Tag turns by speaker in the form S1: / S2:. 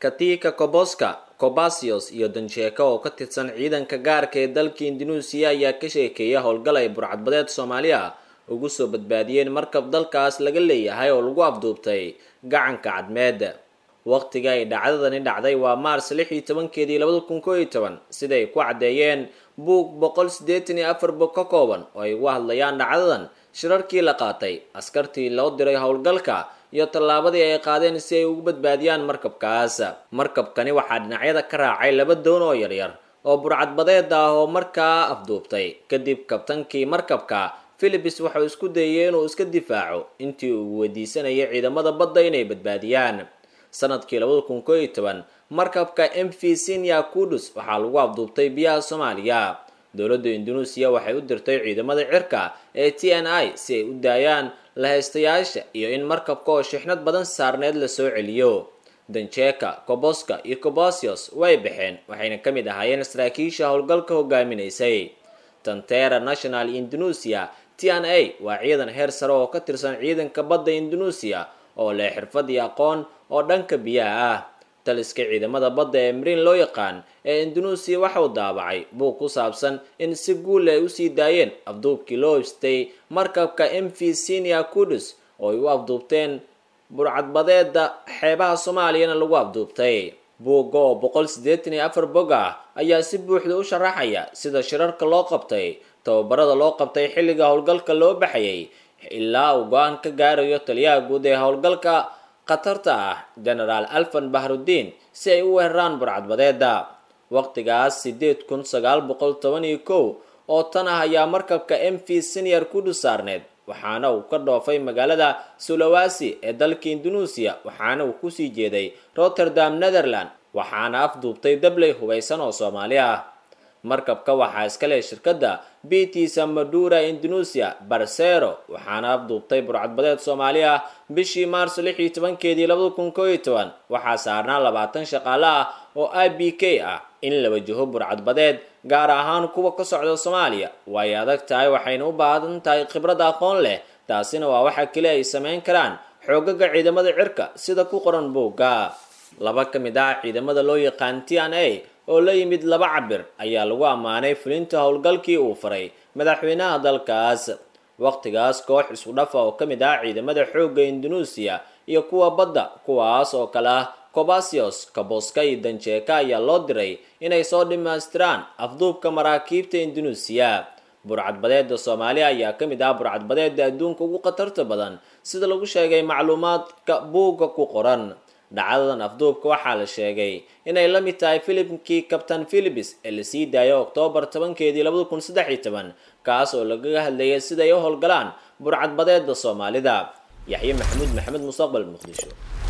S1: katika koboska cobasios iyo danjeeka oo ka tirsan ciidanka gaarka ee dalka indunuusiya ayaa ka sheekeeya howlgal ay burcadbadeed soomaaliya ugu soo badbaadiyeen markab dalkaas laga leeyahay oo lagu afduubtay gacanka cadmeed wakhtiga ay dhacdadani dhacday waa maars lix iyo tobankeedii labada kun koo iyo toban siday ku caddeeyeen buug boqol siddeetan iyo afar bog ka kooban oo ay ugu hadlayaan dhacdadan shirarkii la qaatay askartii loo diray howlgalka iyo tallaabadii ay qaadeen si ay ugu badbaadiyaan markabkaas markabkani waxaa dhinacyada ka raacay laba doon oo yaryar oo burcadbadeed ah oo markaa afduubtay kadib kabtankii markabka philibis waxau isku dayey inuu iska difaaco intii uu weydiisanayay ciidamada badda inay badbaadiyaan sanadkii labada kun koo iyo toban markabka m v sinia kudus waxaa lagu afduubtay biyaha soomaaliya dowladda indunuusiya waxay u dirtay ciidamada cirka ee t n i si ay u daayaan lahaystayaasha iyo in markabka oo shixnad badan saarneed lasoo celiyo danjeka koboska iyo kobosios way baxeen waxayna ka mid ahaayeen saraakiisha howlgalka hogaaminaysay tantera national indonesia t n a waa ciidan heer sare oo ka tirsan ciidanka badda indonesia oo leh xirfad iyo aqoon oo dhanka biyaha ah taliska ciidamada badda ee mariin loo yaqaan ee indunuusiya waxauu daabacay buug ku saabsan in si guula ay usii daayeen afduubkii loo hibstay markabka m v sinia kudus oo ay u afduubteen burcadbadeeda xeebaha soomaaliyana lagu afduubtay buugga oo boqol siddeetan iyo afar bog ah ayaa si buuxda u sharaxaya sida shirarka loo qabtay tababarada loo qabtay xilliga howlgalka loo baxayay ilaa uu go-aan ka gaarayo taliyaha guud ee howlgalka khatarta ah genaraal alfan bahruddiin si ay u weeraraan burcadbadeedda waqtigaas siddeed kun sagaal boqol toban iyo kow oo tan ah ayaa markabka m v senior ku dhu saarneed waxaana uu ka dhoofay magaalada sulawasi ee dalka indunuusiya waxaana uu kusii jeeday rotterdam netherland waxaana afduubtay dabley hubaysan oo soomaali ah markabka waxaa iska leh shirkadda biitiisa madura indonesia barsero waxaana afduubtay burcadbadeed soomaali ah bishii maars lix tobankeedii labada kun koo iyo toban waxaa saarnaa labaatan shaqaale ah oo i b k ah in la wajaho burcadbadeed gaar ahaan kuwa ka socda soomaaliya way adag tahay waxayna u baahan tahay khibrad aqoon leh taasina waa waxa keli ay samayn karaan xoogaga ciidamada cirka sida ku qoran buugga laba ka mid ah ciidamada loo yaqaan t n a oo la yimid laba cabir ayaa lagu ammaanay fulinta howlgalkii uu faray madaxweynaha dalkaas wakhtigaas koox isku dhafa oo ka mid ah ciidamada xoogga indunuusiya iyo kuwa badda kuwaas oo kale ah cobasios kaboska iyo danjeeka ayaa loo diray inay soo dhamaystiraan afduubka maraakiibta indunuusiya burcadbadeeda soomaaliya ayaa ka mid ah burcadbadeedda adduunka ugu khatarta badan sida lagu sheegay macluumaadka buugga ku qoran dhacdadan afduubka waxaa la sheegay inay la mid tahay filimkii kabtan philibis ee lasii daayo oktoobar tobankeedii labada kun saddex iyo toban kaas oo lagaga hadlayay siday u howlgalaan burcadbadeedda soomaalida yaxye maxamuud maxamed mustaqbal muqdisho